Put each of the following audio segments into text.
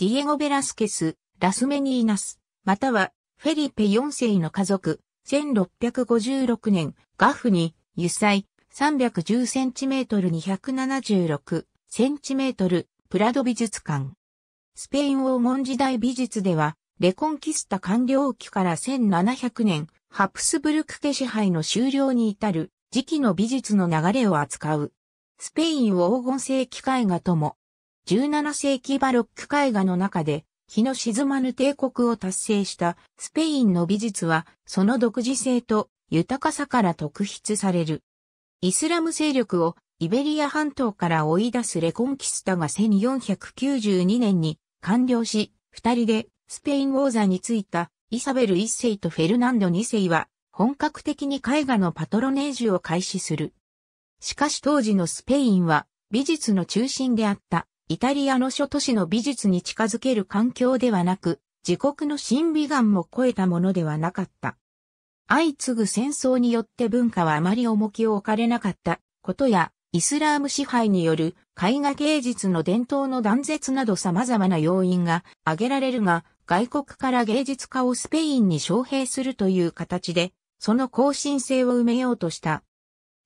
ディエゴ・ベラスケス、ラスメニーナス、またはフェリペ4世の家族、1656年、ガフに、油彩、310cm276cm、プラド美術館。スペイン黄金時代美術では、レコンキスタ完了期から1700年、ハプスブルク家支配の終了に至る、時期の美術の流れを扱う。スペインを黄金世紀絵画とも17世紀バロック絵画の中で、日の沈まぬ帝国を達成したスペインの美術は、その独自性と豊かさから特筆される。イスラム勢力をイベリア半島から追い出すレコンキスタが1492年に完了し、二人でスペイン王座についたイサベル一世とフェルナンド二世は本格的に絵画のパトロネージュを開始する。しかし当時のスペインは美術の中心であったイタリアの諸都市の美術に近づける環境ではなく、自国の審美眼も超えたものではなかった。相次ぐ戦争によって文化はあまり重きを置かれなかったことや、イスラーム支配による絵画芸術の伝統の断絶など様々な要因が挙げられるが、外国から芸術家をスペインに招聘するという形で、その更新性を埋めようとした。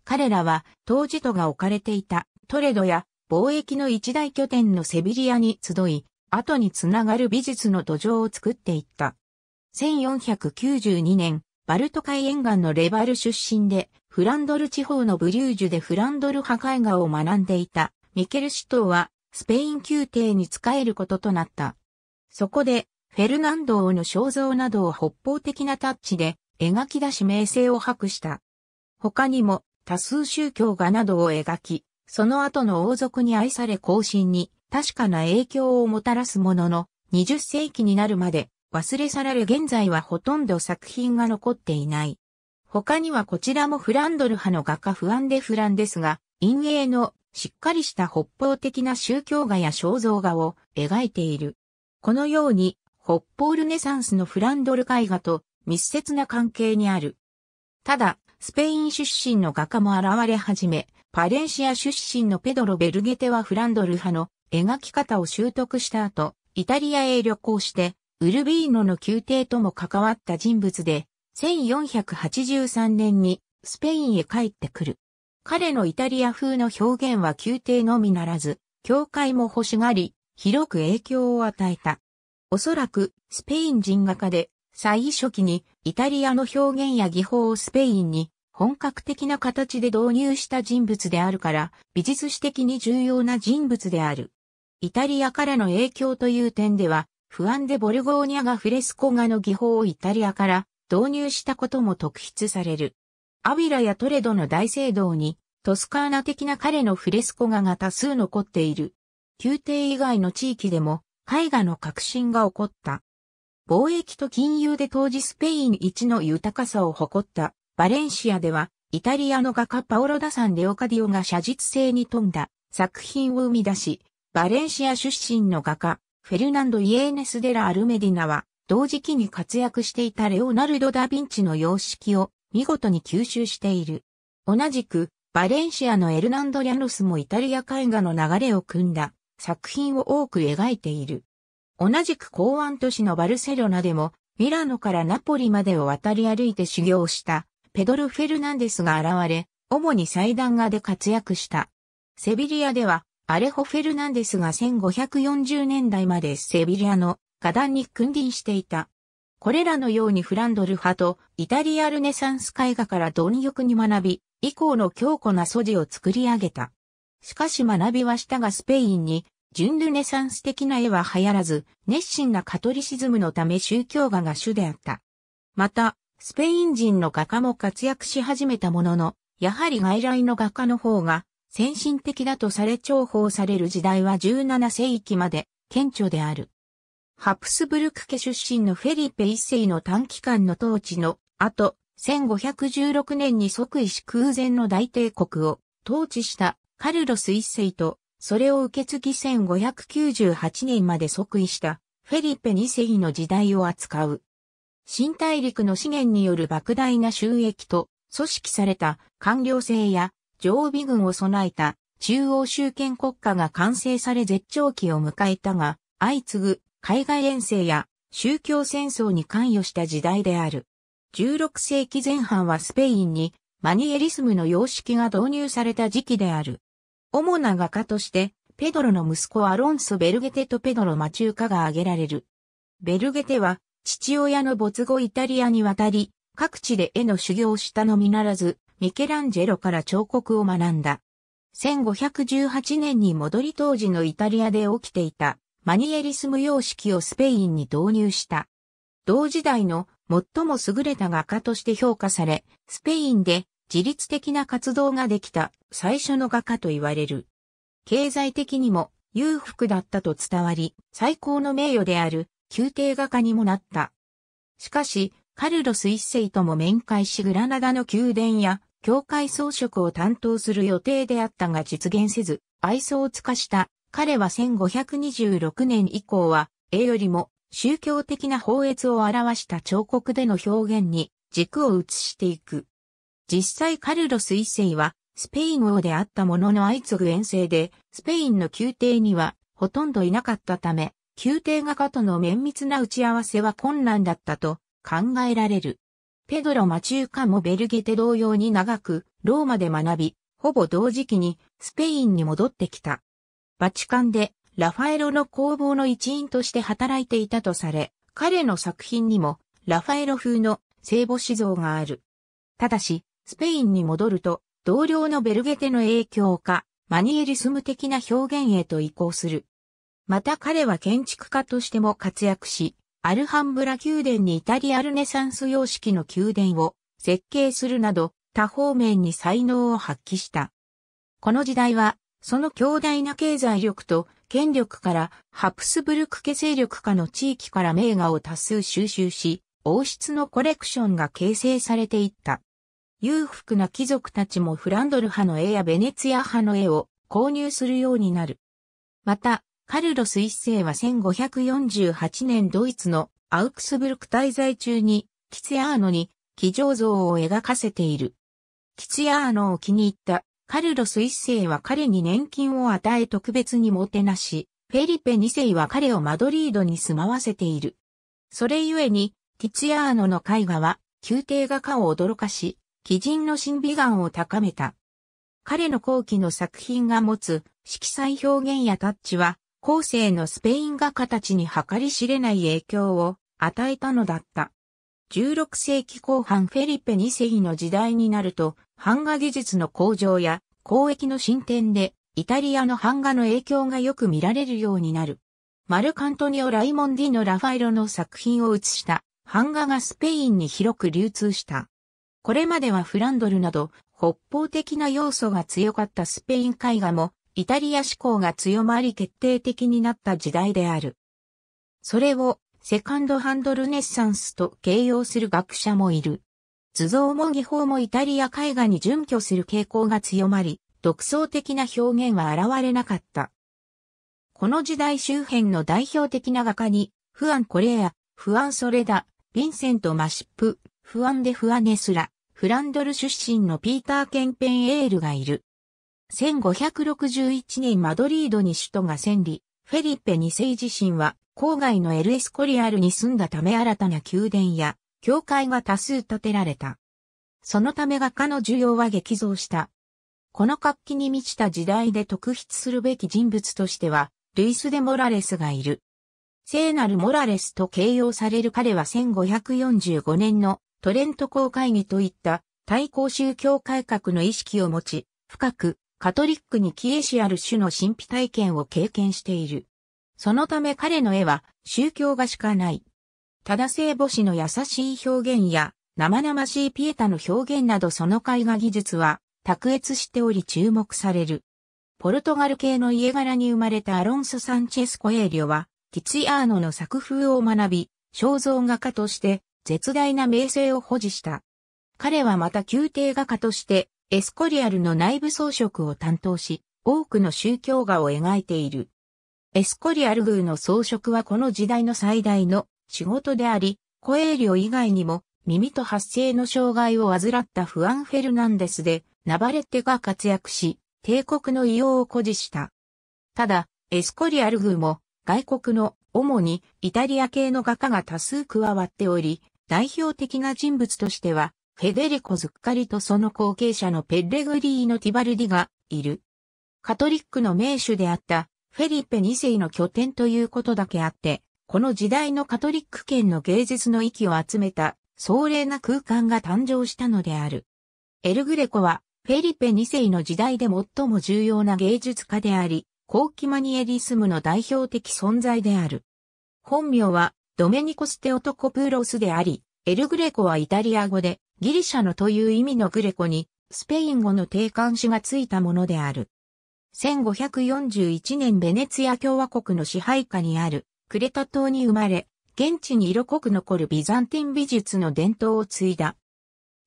彼らは当時都が置かれていたトレドや貿易の一大拠点のセビリアに集い、後につながる美術の土壌を作っていった。1492年、バルト海沿岸のレバル出身で、フランドル地方のブリュージュでフランドル破壊画を学んでいた、ミケルシュは、スペイン宮廷に仕えることとなった。そこで、フェルナンド王の肖像などを北方的なタッチで、描き出し名声を博した。他にも、多数宗教画などを描き、その後の王族に愛され後進に確かな影響をもたらすものの、20世紀になるまで忘れ去られ現在はほとんど作品が残っていない。他にはこちらもフランドル派の画家フアンデ・フランですが、陰影のしっかりした北方的な宗教画や肖像画を描いている。このように北方ルネサンスのフランドル絵画と密接な関係にある。ただ、スペイン出身の画家も現れ始め、パレンシア出身のペドロ・ベルゲテはフランドル派の描き方を習得した後、イタリアへ旅行して、ウルビーノの宮廷とも関わった人物で、1483年にスペインへ帰ってくる。彼のイタリア風の表現は宮廷のみならず、教会も欲しがり、広く影響を与えた。おそらく、スペイン人画家で、最初期にイタリアの表現や技法をスペインに本格的な形で導入した人物であるから、美術史的に重要な人物である。イタリアからの影響という点では、不安でボルゴーニャがフレスコ画の技法をイタリアから導入したことも特筆される。アビラやトレドの大聖堂に、トスカーナ的な彼のフレスコ画が多数残っている。宮廷以外の地域でも絵画の革新が起こった。貿易と金融で当時スペイン一の豊かさを誇ったバレンシアでは、イタリアの画家パオロ・ダ・サン・レオカディオが写実性に富んだ作品を生み出し、バレンシア出身の画家、フェルナンド・イエーネス・デラ・アルメディナは、同時期に活躍していたレオナルド・ダ・ヴィンチの様式を見事に吸収している。同じく、バレンシアのエルナンド・リャノスもイタリア絵画の流れを組んだ作品を多く描いている。同じく港湾都市のバルセロナでも、ミラノからナポリまでを渡り歩いて修行したペドル・フェルナンデスが現れ、主に祭壇画で活躍した。セビリアでは、アレホ・フェルナンデスが1540年代までセビリアの画壇に君臨していた。これらのようにフランドル派とイタリアルネサンス絵画から貪欲に学び、以降の強固な素地を作り上げた。しかし学びはしたがスペインに、純ルネサンス的な絵は流行らず、熱心なカトリシズムのため宗教画が主であった。また、スペイン人の画家も活躍し始めたものの、やはり外来の画家の方が先進的だとされ重宝される時代は17世紀まで顕著である。ハプスブルク家出身のフェリペ一世の短期間の統治の後、1516年に即位し空前の大帝国を統治したカルロス一世と、それを受け継ぎ1598年まで即位したフェリペ二世の時代を扱う新大陸の資源による莫大な収益と、組織された官僚制や常備軍を備えた中央集権国家が完成され絶頂期を迎えたが、相次ぐ海外遠征や宗教戦争に関与した時代である。16世紀前半はスペインにマニエリスムの様式が導入された時期である。主な画家として、ペドロの息子アロンソ・ベルゲテとペドロ・マチューカが挙げられる。ベルゲテは父親の没後イタリアに渡り、各地で絵の修行をしたのみならず、ミケランジェロから彫刻を学んだ。1518年に戻り当時のイタリアで起きていたマニエリスム様式をスペインに導入した。同時代の最も優れた画家として評価され、スペインで自律的な活動ができた最初の画家と言われる。経済的にも裕福だったと伝わり、最高の名誉である宮廷画家にもなった。しかし、カルロス一世とも面会しグラナダの宮殿や教会装飾を担当する予定であったが実現せず、愛想をつかした。彼は1526年以降は、絵よりも宗教的な法越を表した彫刻での表現に軸を移していく。実際カルロス一世は、スペイン王であったものの相次ぐ遠征で、スペインの宮廷にはほとんどいなかったため、宮廷画家との綿密な打ち合わせは困難だったと考えられる。ペドロ・マチューカもベルゲテ同様に長くローマで学び、ほぼ同時期にスペインに戻ってきた。バチカンでラファエロの工房の一員として働いていたとされ、彼の作品にもラファエロ風の聖母子像がある。ただし、スペインに戻ると、同僚のベルゲテの影響か、マニエリスム的な表現へと移行する。また彼は建築家としても活躍し、アルハンブラ宮殿にイタリアルネサンス様式の宮殿を設計するなど多方面に才能を発揮した。この時代は、その強大な経済力と権力からハプスブルク家勢力下の地域から名画を多数収集し、王室のコレクションが形成されていった。裕福な貴族たちもフランドル派の絵やベネツィア派の絵を購入するようになる。また、カルロス一世は1548年ドイツのアウクスブルク滞在中にキツヤーノに騎乗像を描かせている。キツヤーノを気に入ったカルロス一世は彼に年金を与え特別にもてなし、フェリペ二世は彼をマドリードに住まわせている。それゆえに、キツヤーノの絵画は、宮廷画家を驚かし、鬼人の神美眼を高めた。彼の後期の作品が持つ色彩表現やタッチは、後世のスペイン画家たちに計り知れない影響を与えたのだった。16世紀後半フェリペ2世の時代になると、版画技術の向上や交易の進展で、イタリアの版画の影響がよく見られるようになる。マルカントニオ・ライモンディのラファイロの作品を写した版画がスペインに広く流通した。これまではフランドルなど北方的な要素が強かったスペイン絵画もイタリア志向が強まり決定的になった時代である。それをセカンドハンドルネッサンスと形容する学者もいる。図像も技法もイタリア絵画に準拠する傾向が強まり、独創的な表現は現れなかった。この時代周辺の代表的な画家に、フアン・コレア、フアン・ソレダ、ヴィンセント・マシップ、フアン・デ・フアネスラ、フランドル出身のピーター・ケンペン・エールがいる。1561年マドリードに首都が戦利、フェリッペ2世自身は郊外のエルエスコリアルに住んだため新たな宮殿や教会が多数建てられた。そのため画家の需要は激増した。この活気に満ちた時代で特筆するべき人物としては、ルイス・デ・モラレスがいる。聖なるモラレスと形容される彼は1545年のトレント公会議といった対抗宗教改革の意識を持ち、深くカトリックにキ依しある種の神秘体験を経験している。そのため彼の絵は宗教画しかない。ただ聖母子の優しい表現や生々しいピエタの表現などその絵画技術は卓越しており注目される。ポルトガル系の家柄に生まれたアロンソ・サンチェス・コエーリョはティツィアーノの作風を学び、肖像画家として絶大な名声を保持した。彼はまた宮廷画家としてエスコリアルの内部装飾を担当し、多くの宗教画を描いている。エスコリアル宮の装飾はこの時代の最大の仕事であり、コエーリオ以外にも耳と発声の障害を患ったフアン・フェルナンデスで、ナバレッテが活躍し、帝国の異様を誇示した。ただ、エスコリアル宮も外国の主にイタリア系の画家が多数加わっており、代表的な人物としてはフェデリコ・ズッカリとその後継者のペッレグリーノ・ティバルディがいる。カトリックの名手であったフェリペ2世の拠点ということだけあって、この時代のカトリック圏の芸術の域を集めた壮麗な空間が誕生したのである。エルグレコはフェリペ2世の時代で最も重要な芸術家であり、後期マニエリスムの代表的存在である。本名はドメニコステオトコプーロスであり、エルグレコはイタリア語で、ギリシャのという意味のグレコに、スペイン語の定冠詞がついたものである。1541年ベネツィア共和国の支配下にある、クレタ島に生まれ、現地に色濃く残るビザンティン美術の伝統を継いだ。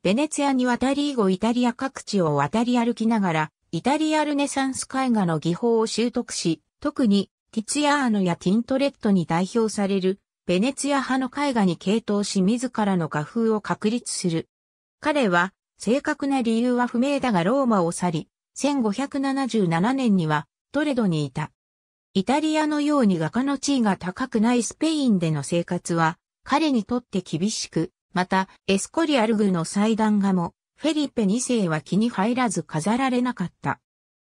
ベネツィアに渡り以後イタリア各地を渡り歩きながら、イタリアルネサンス絵画の技法を習得し、特にティツィアーノやティントレットに代表されるベネツィア派の絵画に傾倒し自らの画風を確立する。彼は、正確な理由は不明だがローマを去り、1577年にはトレドにいた。イタリアのように画家の地位が高くないスペインでの生活は、彼にとって厳しく、また、エスコリアルグの祭壇画も、フェリペ2世は気に入らず飾られなかった。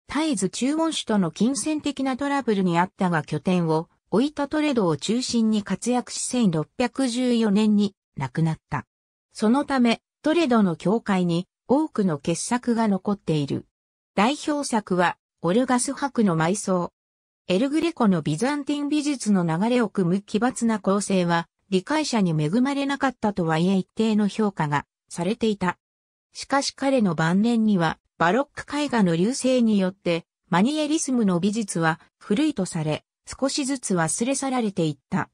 絶えず注文主との金銭的なトラブルにあったが拠点を老いたトレドを中心に活躍し1614年に亡くなった。そのため、トレドの教会に多くの傑作が残っている。代表作は、オルガス博の埋葬。エルグレコのビザンティン美術の流れを組む奇抜な構成は、理解者に恵まれなかったとはいえ一定の評価がされていた。しかし彼の晩年には、バロック絵画の流星によって、マニエリスムの美術は古いとされ、少しずつ忘れ去られていった。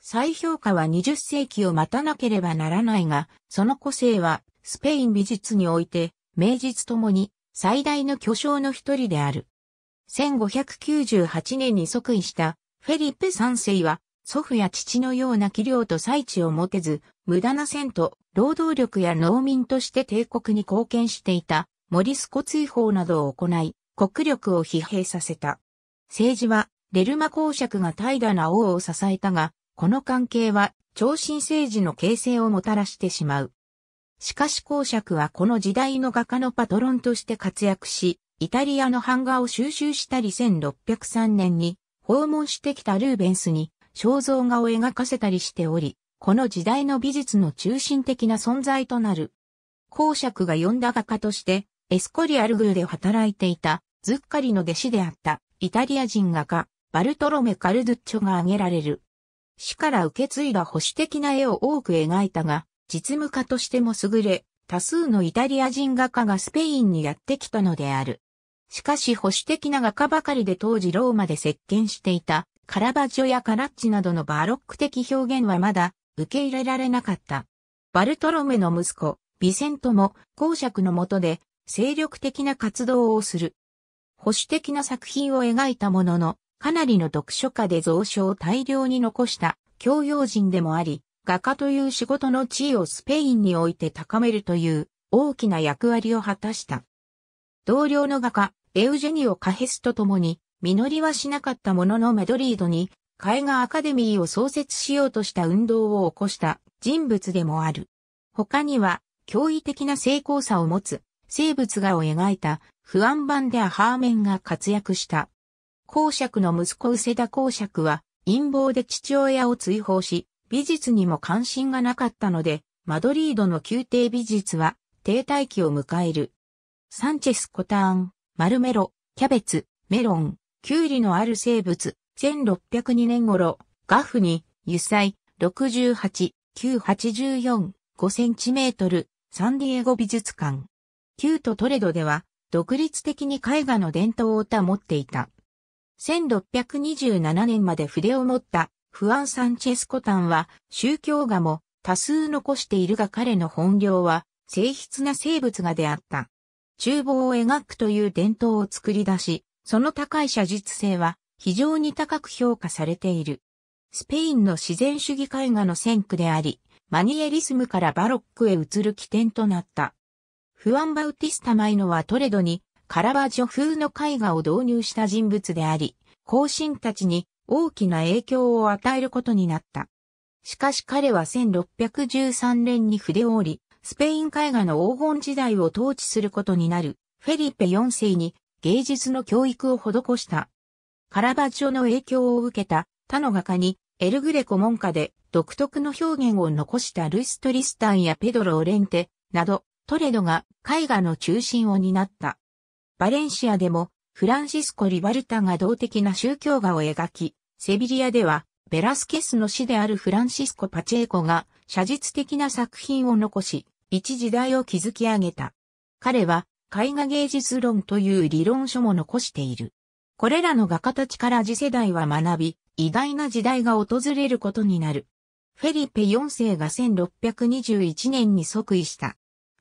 再評価は20世紀を待たなければならないが、その個性はスペイン美術において、名実ともに最大の巨匠の一人である。1598年に即位したフェリッペ三世は、祖父や父のような器量と才知を持てず、無駄な戦と労働力や農民として帝国に貢献していたモリスコ追放などを行い、国力を疲弊させた。政治はデルマ公爵が怠惰な王を支えたが、この関係は、超新政治の形成をもたらしてしまう。しかし公爵はこの時代の画家のパトロンとして活躍し、イタリアの版画を収集したり1603年に訪問してきたルーベンスに肖像画を描かせたりしており、この時代の美術の中心的な存在となる。公爵が呼んだ画家として、エスコリアルグーで働いていた、ズッカリの弟子であった、イタリア人画家、バルトロメ・カルドゥッチョが挙げられる。死から受け継いだ保守的な絵を多く描いたが、実務家としても優れ、多数のイタリア人画家がスペインにやってきたのである。しかし保守的な画家ばかりで当時ローマで席巻していたカラバジョやカラッチなどのバロック的表現はまだ受け入れられなかった。バルトロメの息子、ビセントも公爵の下で精力的な活動をする。保守的な作品を描いたものの、かなりの読書家で蔵書を大量に残した教養人でもあり、画家という仕事の地位をスペインにおいて高めるという大きな役割を果たした。同僚の画家、エウジェニオ・カヘスと共に、実りはしなかったもののメドリードに、絵画アカデミーを創設しようとした運動を起こした人物でもある。他には、驚異的な成功さを持つ、生物画を描いた、不安版でア・ハーメンが活躍した。公爵の息子せだ公爵は陰謀で父親を追放し、美術にも関心がなかったので、マドリードの宮廷美術は停滞期を迎える。サンチェス・コターン、マルメロ、キャベツ、メロン、キュウリのある生物、1602年頃、ガフに、油彩、68、984、5センチメートル、サンディエゴ美術館。旧都トレドでは、独立的に絵画の伝統を保っていた。1627年まで筆を持ったフアン・サンチェスコタンは宗教画も多数残しているが彼の本業は静筆な生物画であった。厨房を描くという伝統を作り出し、その高い写実性は非常に高く評価されている。スペインの自然主義絵画の先駆であり、マニエリスムからバロックへ移る起点となった。フアン・バウティスタ・マイノはトレドにカラバジョ風の絵画を導入した人物であり、後進たちに大きな影響を与えることになった。しかし彼は1613年に筆を折り、スペイン絵画の黄金時代を統治することになる、フェリペ4世に芸術の教育を施した。カラバジョの影響を受けた他の画家に、エルグレコ門下で独特の表現を残したルイス・トリスタンやペドロ・オレンテなど、トレドが絵画の中心を担った。バレンシアでもフランシスコ・リバルタが動的な宗教画を描き、セビリアではベラスケスの死であるフランシスコ・パチェーコが写実的な作品を残し、一時代を築き上げた。彼は絵画芸術論という理論書も残している。これらの画家たちから次世代は学び、偉大な時代が訪れることになる。フェリペ4世が1621年に即位した。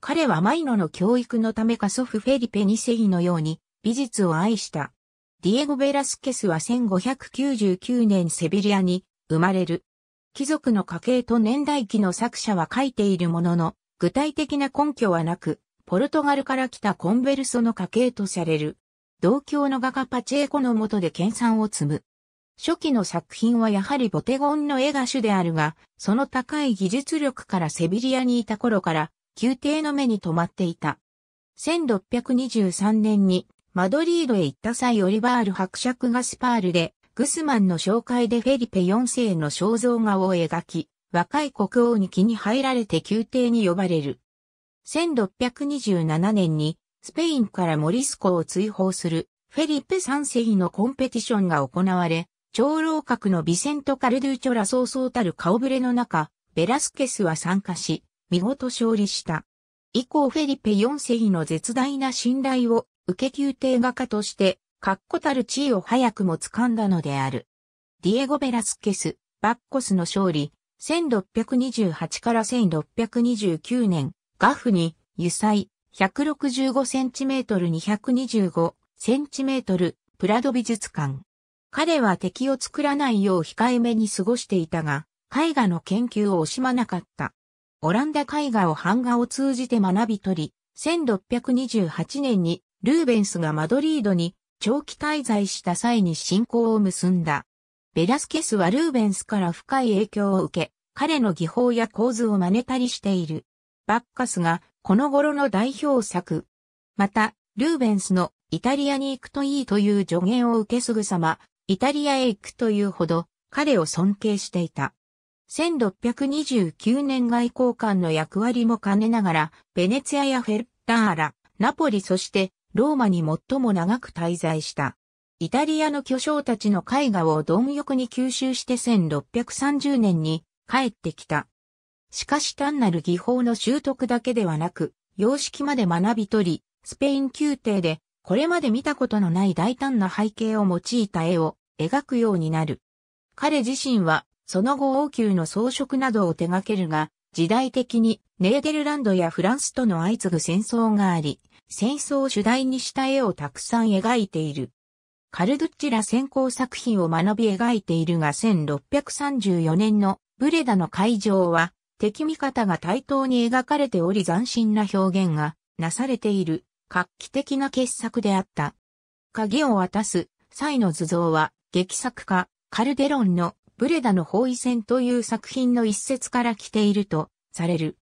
彼はマイノの教育のためか祖父フェリペ2世のように美術を愛した。ディエゴ・ベラスケスは1599年セビリアに生まれる。貴族の家系と年代記の作者は書いているものの、具体的な根拠はなく、ポルトガルから来たコンベルソの家系とされる。同郷の画家パチェーコの下で研鑽を積む。初期の作品はやはりボテゴンの絵が主であるが、その高い技術力からセビリアにいた頃から宮廷の目に留まっていた。1623年にマドリードへ行った際オリバール伯爵がスパールで、グスマンの紹介でフェリペ4世の肖像画を描き、若い国王に気に入られて宮廷に呼ばれる。1627年にスペインからモリスコを追放するフェリペ3世のコンペティションが行われ、長老閣のビセント・カルドゥーチョラ総々たる顔ぶれの中、ベラスケスは参加し、見事勝利した。以降フェリペ4世の絶大な信頼を受け宮廷画家として、確固たる地位を早くも掴んだのである。ディエゴ・ベラスケス、バッコスの勝利、1628から1629年、ガフに、油彩、1 6 5センチメートル2 2 5センチメートル、プラド美術館。彼は敵を作らないよう控えめに過ごしていたが、絵画の研究を惜しまなかった。オランダ絵画を版画を通じて学び取り、1628年にルーベンスがマドリードに長期滞在した際に信仰を結んだ。ベラスケスはルーベンスから深い影響を受け、彼の技法や構図を真似たりしている。バッカスがこの頃の代表作。また、ルーベンスのイタリアに行くといいという助言を受けすぐさま、イタリアへ行くというほど彼を尊敬していた。1629年外交官の役割も兼ねながら、ベネツィアやフェッラーラ、ナポリそしてローマに最も長く滞在した。イタリアの巨匠たちの絵画を貪欲に吸収して1630年に帰ってきた。しかし単なる技法の習得だけではなく、様式まで学び取り、スペイン宮廷でこれまで見たことのない大胆な背景を用いた絵を描くようになる。彼自身はその後王宮の装飾などを手掛けるが、時代的にネーデルランドやフランスとの相次ぐ戦争があり、戦争を主題にした絵をたくさん描いている。カルドッチら先行作品を学び描いているが1634年のブレダの会場は敵味方が対等に描かれており斬新な表現がなされている画期的な傑作であった。鍵を渡す際の図像は劇作家カルデロンのブレダの包囲戦という作品の一節から来ているとされる。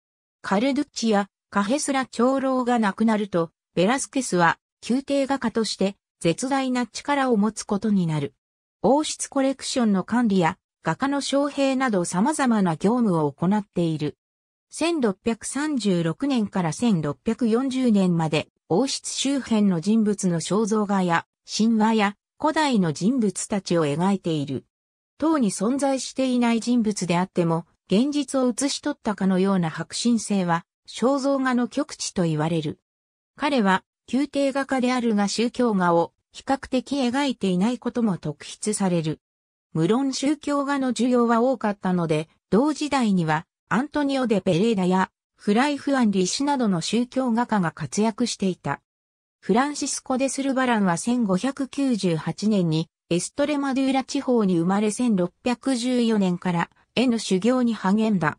カルドッチやカヘスラ長老が亡くなると、ベラスケスは宮廷画家として絶大な力を持つことになる。王室コレクションの管理や画家の招聘など様々な業務を行っている。1636年から1640年まで王室周辺の人物の肖像画や神話や古代の人物たちを描いている。等に存在していない人物であっても、現実を写し取ったかのような迫真性は、肖像画の極致と言われる。彼は、宮廷画家であるが宗教画を比較的描いていないことも特筆される。無論宗教画の需要は多かったので、同時代にはアントニオ・デ・ペレーダやフライ・フアン・リシなどの宗教画家が活躍していた。フランシスコ・デ・スルバランは1598年にエストレマドゥーラ地方に生まれ1614年から絵の修行に励んだ。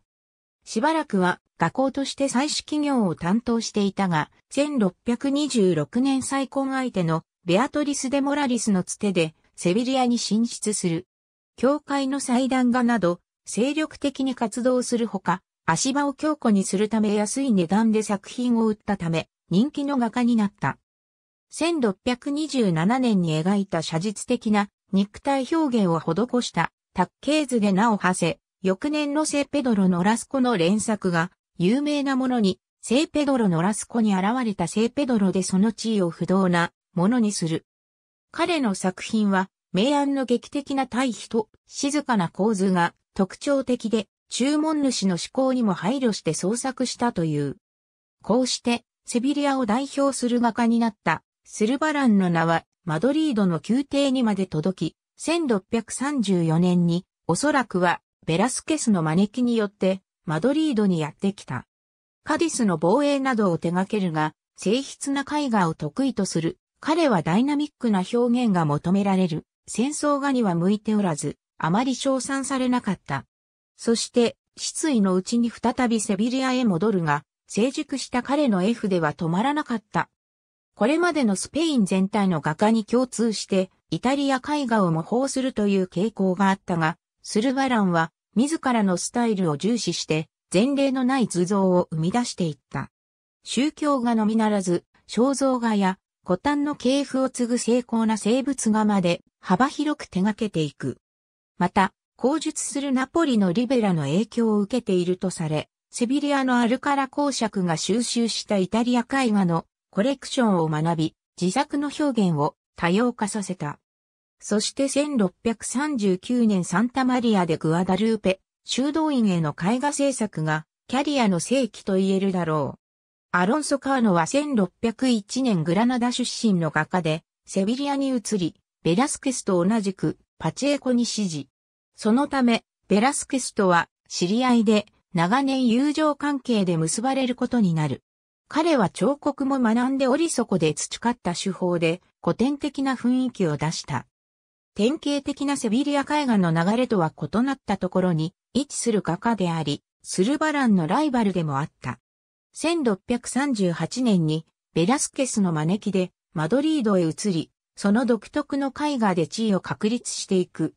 しばらくは画工として祭祀企業を担当していたが、1626年再婚相手のベアトリス・デ・モラリスのつてでセビリアに進出する。教会の祭壇画など、精力的に活動するほか、足場を強固にするため安い値段で作品を売ったため、人気の画家になった。1627年に描いた写実的な肉体表現を施した卓系図で名を馳せ、翌年のセペドロのラスコの連作が有名なものに、聖ペドロのラスコに現れた聖ペドロでその地位を不動なものにする。彼の作品は、明暗の劇的な対比と静かな構図が特徴的で、注文主の思考にも配慮して創作したという。こうして、セビリアを代表する画家になったスルバランの名はマドリードの宮廷にまで届き、1634年におそらくはベラスケスの招きによってマドリードにやってきた。カディスの防衛などを手掛けるが、静筆な絵画を得意とする。彼はダイナミックな表現が求められる。戦争画には向いておらず、あまり称賛されなかった。そして、失意のうちに再びセビリアへ戻るが、成熟した彼の F では止まらなかった。これまでのスペイン全体の画家に共通して、イタリア絵画を模倣するという傾向があったが、スルバランは自らのスタイルを重視して、前例のない図像を生み出していった。宗教画のみならず、肖像画や古典の系譜を継ぐ精巧な生物画まで幅広く手掛けていく。また、口述するナポリのリベラの影響を受けているとされ、セビリアのアルカラ公爵が収集したイタリア絵画のコレクションを学び、自作の表現を多様化させた。そして1639年サンタマリアでグアダルーペ、修道院への絵画制作がキャリアの世紀と言えるだろう。アロンソ・カーノは1601年グラナダ出身の画家で、セビリアに移り、ベラスケスと同じくパチェコに支持。そのため、ベラスケスとは知り合いで長年友情関係で結ばれることになる。彼は彫刻も学んで折り底で培った手法で古典的な雰囲気を出した。典型的なセビリア絵画の流れとは異なったところに位置する画家であり、スルバランのライバルでもあった。1638年にベラスケスの招きでマドリードへ移り、その独特の絵画で地位を確立していく。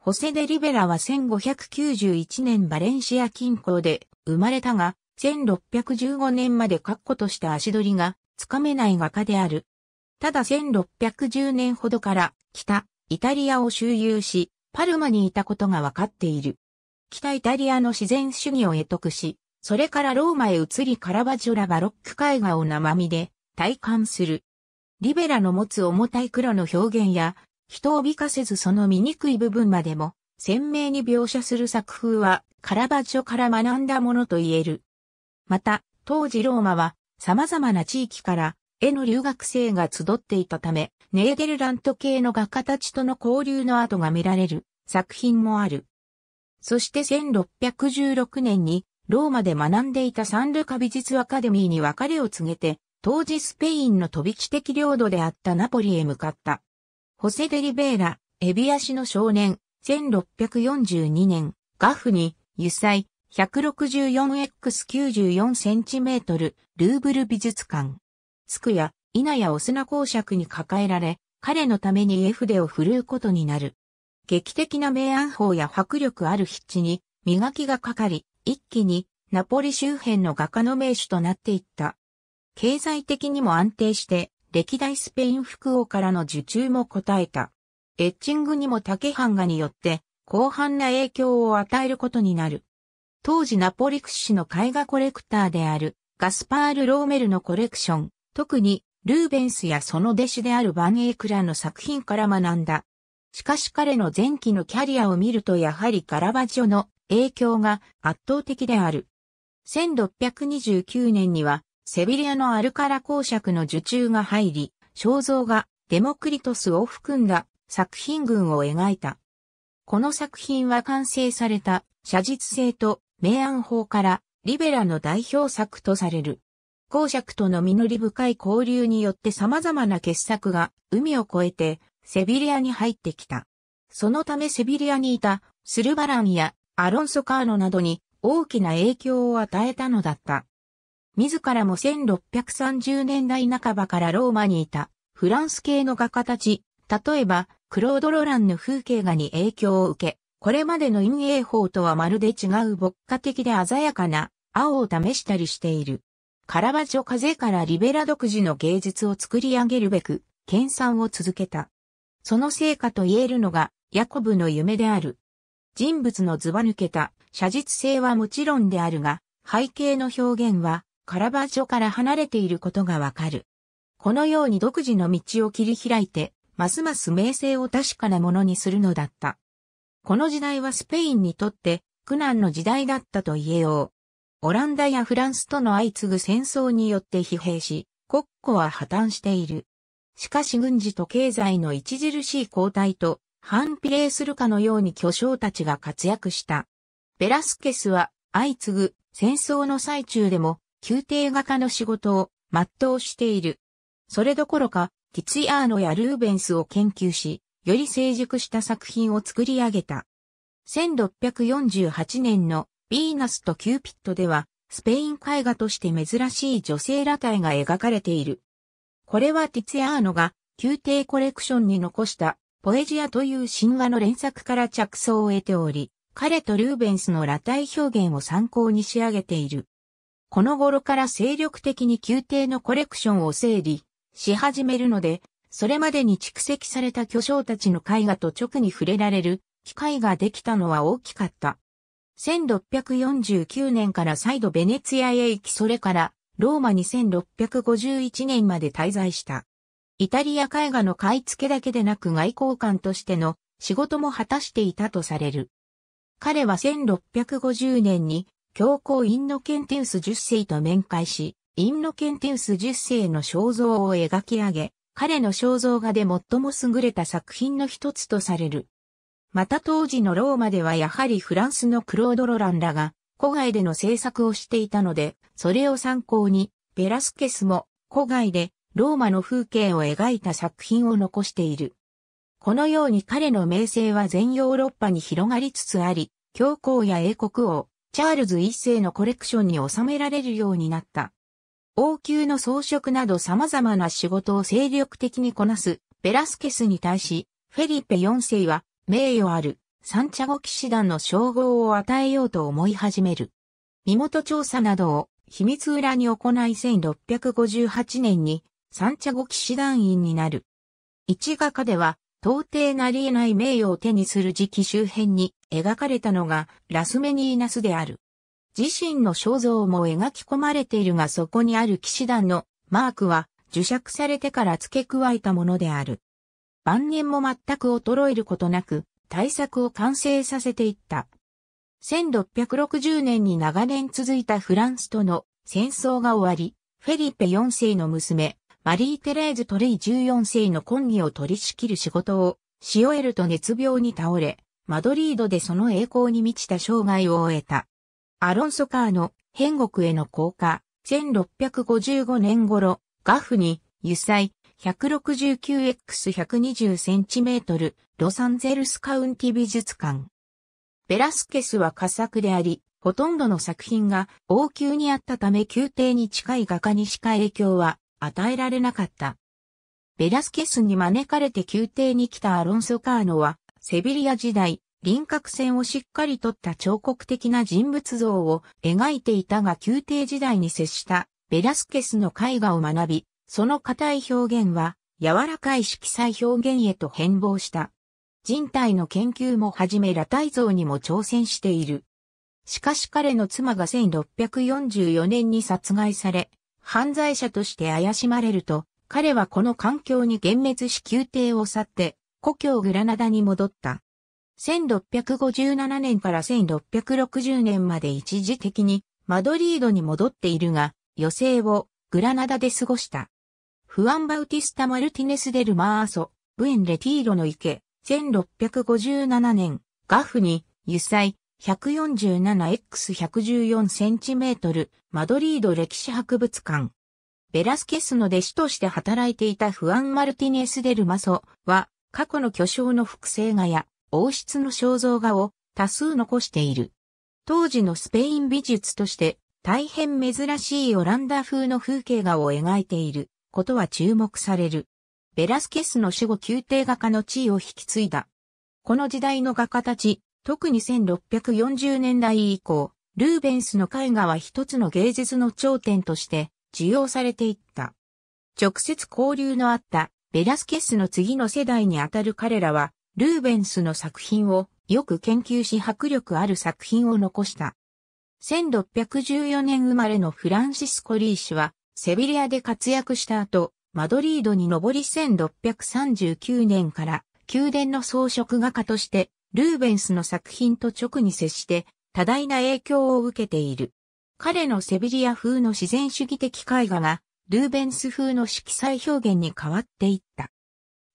ホセデ・リベラは1591年バレンシア近郊で生まれたが、1615年まで確固とした足取りがつかめない画家である。ただ1610年ほどから北イタリアを周遊し、パルマにいたことがわかっている。北イタリアの自然主義を得得し、それからローマへ移りカラバジョラバロック絵画を生身で体感する。リベラの持つ重たい黒の表現や、人を美化せずその醜い部分までも鮮明に描写する作風はカラバジョから学んだものと言える。また、当時ローマは様々な地域から絵の留学生が集っていたため、ネーデルラント系の画家たちとの交流の跡が見られる作品もある。そして1616年にローマで学んでいたサンルカ美術アカデミーに別れを告げて、当時スペインの飛び地的領土であったナポリへ向かった。ホセデリベーラ、エビアシの少年、1642年、ガフに、油彩、164x94cm ルーブル美術館。スクや稲やオスナ公爵に抱えられ、彼のために絵筆を振るうことになる。劇的な明暗法や迫力ある筆致に磨きがかかり、一気にナポリ周辺の画家の名手となっていった。経済的にも安定して、歴代スペイン副王からの受注も応えた。エッチングにも竹版画によって、広範な影響を与えることになる。当時ナポリス氏の絵画コレクターであるガスパール・ローメルのコレクション、特にルーベンスやその弟子であるバン・エイクラの作品から学んだ。しかし彼の前期のキャリアを見るとやはりカラバジョの影響が圧倒的である。1629年にはセビリアのアルカラ公爵の受注が入り、肖像がデモクリトスを含んだ作品群を描いた。この作品は完成された写実性と明暗法からリベラの代表作とされる。公爵との実り深い交流によって様々な傑作が海を越えてセビリアに入ってきた。そのためセビリアにいたスルバランやアロンソカーノなどに大きな影響を与えたのだった。自らも1630年代半ばからローマにいたフランス系の画家たち、例えばクロード・ロランの風景画に影響を受け、これまでの陰影法とはまるで違う牧歌的で鮮やかな青を試したりしている。カラバジョ風からリベラ独自の芸術を作り上げるべく、研鑽を続けた。その成果と言えるのが、ヤコブの夢である。人物のずば抜けた写実性はもちろんであるが、背景の表現はカラバジョから離れていることがわかる。このように独自の道を切り開いて、ますます名声を確かなものにするのだった。この時代はスペインにとって苦難の時代だったと言えよう。オランダやフランスとの相次ぐ戦争によって疲弊し、国庫は破綻している。しかし軍事と経済の著しい交代と反比例するかのように巨匠たちが活躍した。ベラスケスは相次ぐ戦争の最中でも宮廷画家の仕事を全うしている。それどころか、ティツィアーノやルーベンスを研究し、より成熟した作品を作り上げた。1648年のヴィーナスとキューピッドでは、スペイン絵画として珍しい女性裸体が描かれている。これはティツヤーノが宮廷コレクションに残したポエジアという神話の連作から着想を得ており、彼とルーベンスの裸体表現を参考に仕上げている。この頃から精力的に宮廷のコレクションを整理し始めるので、それまでに蓄積された巨匠たちの絵画と直に触れられる機会ができたのは大きかった。1649年から再度ベネツィアへ行きそれからローマに1651年まで滞在した。イタリア絵画の買い付けだけでなく外交官としての仕事も果たしていたとされる。彼は1650年に教皇インノケンテウス10世と面会し、インノケンテウス10世の肖像を描き上げ、彼の肖像画で最も優れた作品の一つとされる。また当時のローマではやはりフランスのクロード・ロランらが、古外での制作をしていたので、それを参考に、ベラスケスも古外でローマの風景を描いた作品を残している。このように彼の名声は全ヨーロッパに広がりつつあり、教皇や英国王、チャールズ一世のコレクションに収められるようになった。王宮の装飾など様々な仕事を精力的にこなすベラスケスに対し、フェリペ4世は名誉あるサンチャゴ騎士団の称号を与えようと思い始める。身元調査などを秘密裏に行い1658年にサンチャゴ騎士団員になる。一画家では到底なり得ない名誉を手にする時期周辺に描かれたのがラスメニーナスである。自身の肖像も描き込まれているがそこにある騎士団のマークは受釈されてから付け加えたものである。晩年も全く衰えることなく、対策を完成させていった。1660年に長年続いたフランスとの戦争が終わり、フェリペ4世の娘、マリー・テレーズ・トレイ14世の婚儀を取り仕切る仕事を、シオエルと熱病に倒れ、マドリードでその栄光に満ちた生涯を終えた。アロンソカーの変国への降下、1655年頃、ガフに油彩 169x120cm ロサンゼルスカウンティ美術館。ベラスケスは佳作であり、ほとんどの作品が王宮にあったため宮廷に近い画家にしか影響は与えられなかった。ベラスケスに招かれて宮廷に来たアロンソカーノは、セビリア時代、輪郭線をしっかりとった彫刻的な人物像を描いていたが宮廷時代に接したベラスケスの絵画を学び、その硬い表現は柔らかい色彩表現へと変貌した。人体の研究もはじめ裸体像にも挑戦している。しかし彼の妻が1644年に殺害され、犯罪者として怪しまれると、彼はこの環境に幻滅し宮廷を去って、故郷グラナダに戻った。1657年から1660年まで一時的にマドリードに戻っているが、余生をグラナダで過ごした。フアン・バウティスタ・マルティネス・デル・マーソ、ブエン・レティーロの池、1657年、ガフに、油彩、147x114cm、マドリード歴史博物館。ベラスケスの弟子として働いていたフアン・マルティネス・デル・マソは、過去の巨匠の複製画や、王室の肖像画を多数残している。当時のスペイン美術として大変珍しいオランダ風の風景画を描いていることは注目される。ベラスケスの死後宮廷画家の地位を引き継いだ。この時代の画家たち、特に1640年代以降、ルーベンスの絵画は一つの芸術の頂点として需要されていった。直接交流のあったベラスケスの次の世代にあたる彼らはルーベンスの作品をよく研究し迫力ある作品を残した。1614年生まれのフランシスコ・リー氏は、セビリアで活躍した後、マドリードに上り1639年から宮殿の装飾画家として、ルーベンスの作品と直に接して多大な影響を受けている。彼のセビリア風の自然主義的絵画が、ルーベンス風の色彩表現に変わっていった。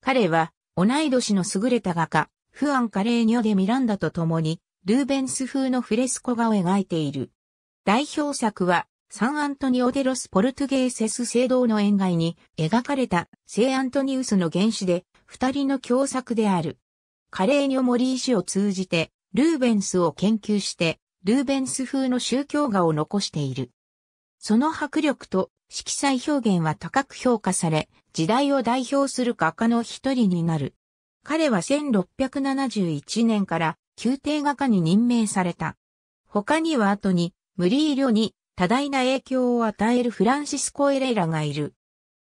彼は、同い年の優れた画家、フアン・カレーニョデ・ミランダと共に、ルーベンス風のフレスコ画を描いている。代表作は、サンアントニオデロス・ポルトゲーセス聖堂の園外に描かれた聖アントニウスの原始で、二人の共作である。カレーニョ・モリー氏を通じて、ルーベンスを研究して、ルーベンス風の宗教画を残している。その迫力と色彩表現は高く評価され、時代を代表する画家の一人になる。彼は1671年から宮廷画家に任命された。他には後に、ムリーリョに多大な影響を与えるフランシスコ・エレイラがいる。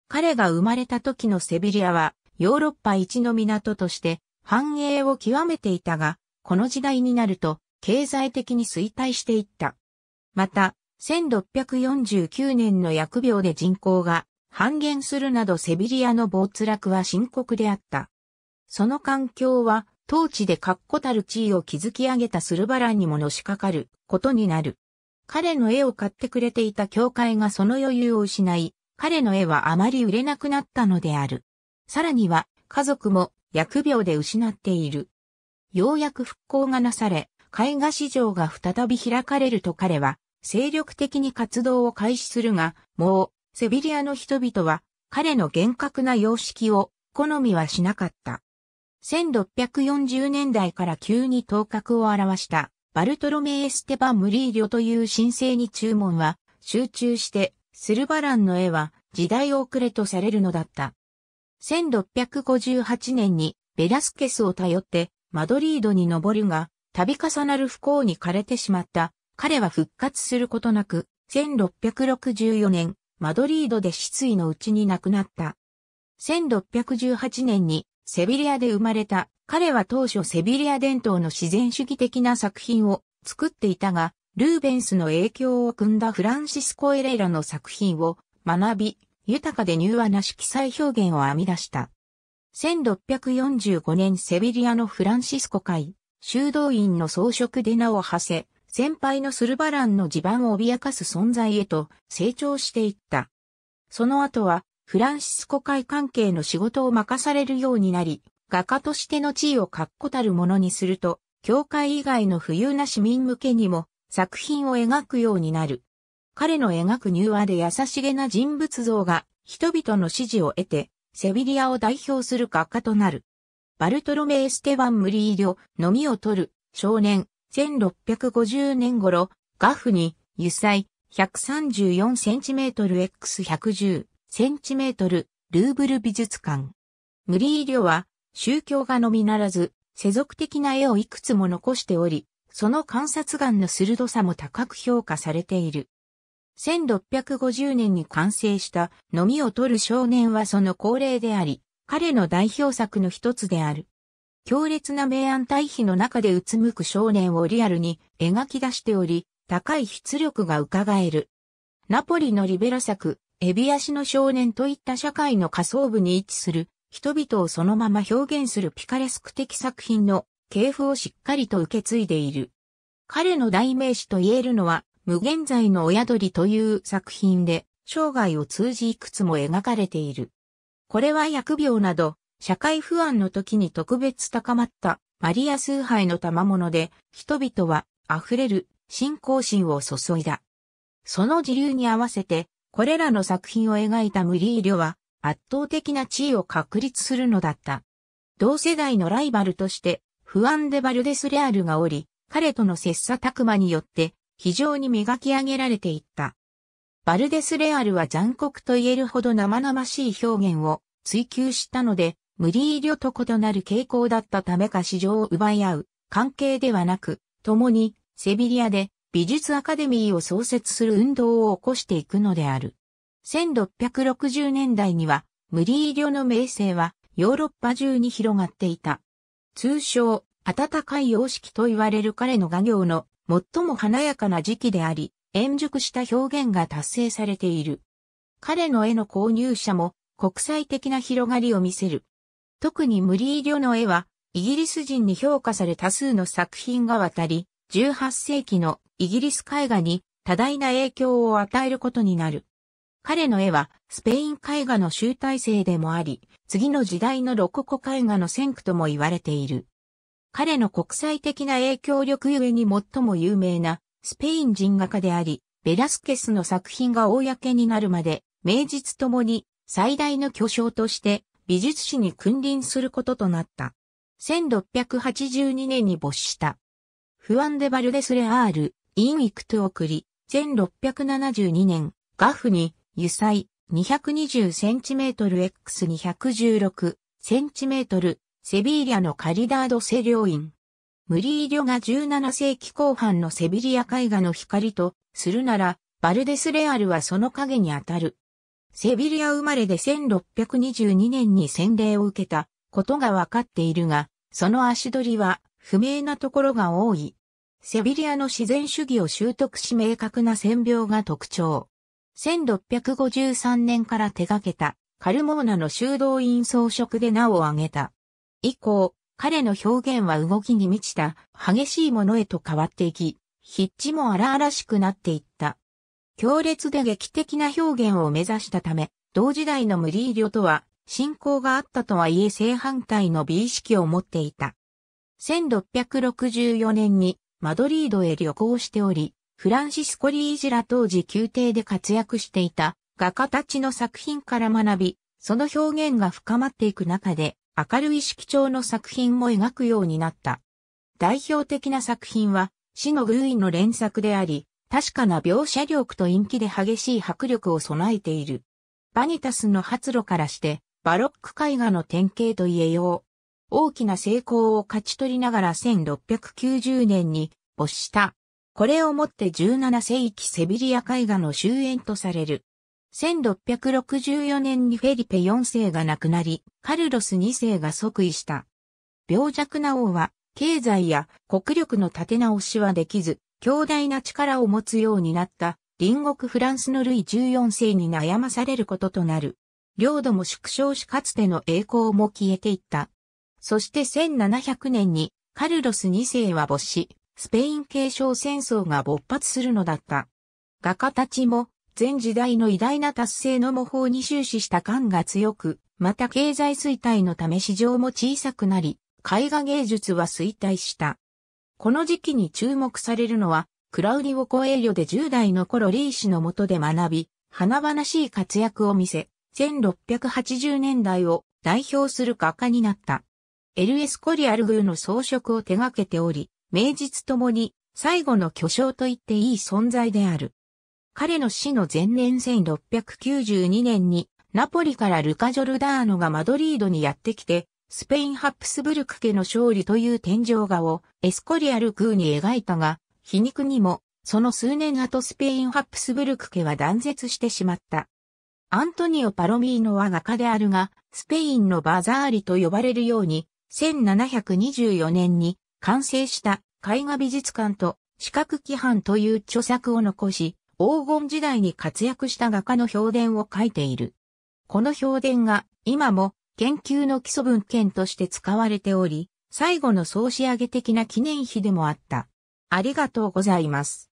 彼が生まれた時のセビリアは、ヨーロッパ一の港として繁栄を極めていたが、この時代になると経済的に衰退していった。また、1649年の薬病で人口が半減するなどセビリアの没落は深刻であった。その環境は、当地で確固たる地位を築き上げたスルバランにものしかかることになる。彼の絵を買ってくれていた教会がその余裕を失い、彼の絵はあまり売れなくなったのである。さらには、家族も薬病で失っている。ようやく復興がなされ、絵画市場が再び開かれると彼は精力的に活動を開始するが、もう、セビリアの人々は、彼の厳格な様式を、好みはしなかった。1640年代から急に頭角を現した、バルトロメエステバ・ムリーリョという神聖に注文は、集中して、スルバランの絵は、時代遅れとされるのだった。1658年に、ベラスケスを頼って、マドリードに登るが、度重なる不幸に枯れてしまった彼は復活することなく、1664年、マドリードで失意のうちに亡くなった。1618年にセビリアで生まれた、彼は当初セビリア伝統の自然主義的な作品を作っていたが、ルーベンスの影響を汲んだフランシスコ・エレイラの作品を学び、豊かで柔和な色彩表現を編み出した。1645年セビリアのフランシスコ会、修道院の装飾で名を馳せ、先輩のスルバランの地盤を脅かす存在へと成長していった。その後は、フランシスコ会関係の仕事を任されるようになり、画家としての地位を確固たるものにすると、教会以外の富裕な市民向けにも作品を描くようになる。彼の描く柔和で優しげな人物像が人々の支持を得て、セビリアを代表する画家となる。バルトロメエ・ステバン・ムリーリョ、のみを取る、少年、1650年頃、ガフに油彩1 3 4 c m x 1 1 0 c m ルーブル美術館。ムリーリョは宗教画のみならず世俗的な絵をいくつも残しており、その観察眼の鋭さも高く評価されている。1650年に完成した飲みを取る少年はその恒例であり、彼の代表作の一つである。強烈な明暗対比の中でうつむく少年をリアルに描き出しており、高い出力が伺える。ナポリのリベラ作、エビ足の少年といった社会の仮想部に位置する人々をそのまま表現するピカレスク的作品の系譜をしっかりと受け継いでいる。彼の代名詞と言えるのは、無限在の親鳥という作品で、生涯を通じいくつも描かれている。これは疫病など、社会不安の時に特別高まったマリア崇拝の賜物で、人々は溢れる信仰心を注いだ。その時流に合わせて、これらの作品を描いたムリーリョは圧倒的な地位を確立するのだった。同世代のライバルとして、不安でバルデス・レアルがおり、彼との切磋琢磨によって非常に磨き上げられていった。バルデス・レアルは残酷と言えるほど生々しい表現を追求したので、無理医療と異なる傾向だったためか市場を奪い合う関係ではなく、共にセビリアで美術アカデミーを創設する運動を起こしていくのである。1660年代には無理医療の名声はヨーロッパ中に広がっていた。通称、暖かい様式と言われる彼の画業の最も華やかな時期であり、円熟した表現が達成されている。彼の絵の購入者も国際的な広がりを見せる。特にムリーリョの絵は、イギリス人に評価され多数の作品が渡り、18世紀のイギリス絵画に多大な影響を与えることになる。彼の絵はスペイン絵画の集大成でもあり、次の時代のロココ絵画の先駆とも言われている。彼の国際的な影響力ゆえに最も有名なスペイン人画家であり、ベラスケスの作品が公になるまで、名実ともに最大の巨匠として美術史に君臨することとなった。1682年に没した。フアンデ・バルデス・レアール、イン・イクト・オクリ、1672年、ガフに、油彩、2 2 0 c m x 2 1 6 c m セビーリアのカリダードセ領院。ムリーリョが17世紀後半のセビリア絵画の光と、するなら、バルデス・レアルはその影にあたる。セビリア生まれで1622年に洗礼を受けたことがわかっているが、その足取りは不明なところが多い。セビリアの自然主義を習得し明確な線描が特徴。1653年から手掛けたカルモーナの修道院装飾で名を挙げた。以降、彼の表現は動きに満ちた激しいものへと変わっていき、筆致も荒々しくなっていった。強烈で劇的な表現を目指したため、同時代の無理医療とは、信仰があったとはいえ正反対の美意識を持っていた。1664年にマドリードへ旅行しており、フランシスコ・リージラ当時宮廷で活躍していた画家たちの作品から学び、その表現が深まっていく中で、明るい色調の作品も描くようになった。代表的な作品は、死の偶意の連作であり、確かな描写力と陰気で激しい迫力を備えている。バニタスの発露からして、バロック絵画の典型と言えよう。大きな成功を勝ち取りながら1690年に没した。これをもって17世紀セビリア絵画の終焉とされる。1664年にフェリペ4世が亡くなり、カルロス2世が即位した。病弱な王は、経済や国力の立て直しはできず、強大な力を持つようになった隣国フランスのルイ14世に悩まされることとなる。領土も縮小しかつての栄光も消えていった。そして1700年にカルロス2世は没し、スペイン継承戦争が勃発するのだった。画家たちも前時代の偉大な達成の模倣に終始した感が強く、また経済衰退のため市場も小さくなり、絵画芸術は衰退した。この時期に注目されるのは、クラウディオ・コエリョで10代の頃リー氏の下で学び、華々しい活躍を見せ、1680年代を代表する画家になった。エルエスコリアルグーの装飾を手掛けており、名実ともに最後の巨匠と言っていい存在である。彼の死の前年1692年にナポリからルカ・ジョルダーノがマドリードにやってきて、スペインハプスブルク家の勝利という天井画をエスコリアル空に描いたが、皮肉にも、その数年後スペインハプスブルク家は断絶してしまった。アントニオ・パロミーノは画家であるが、スペインのバザーリと呼ばれるように、1724年に完成した絵画美術館と視覚規範という著作を残し、黄金時代に活躍した画家の評伝を書いている。この評伝が今も研究の基礎文献として使われており、最後の総仕上げ的な記念碑でもあった。ありがとうございます。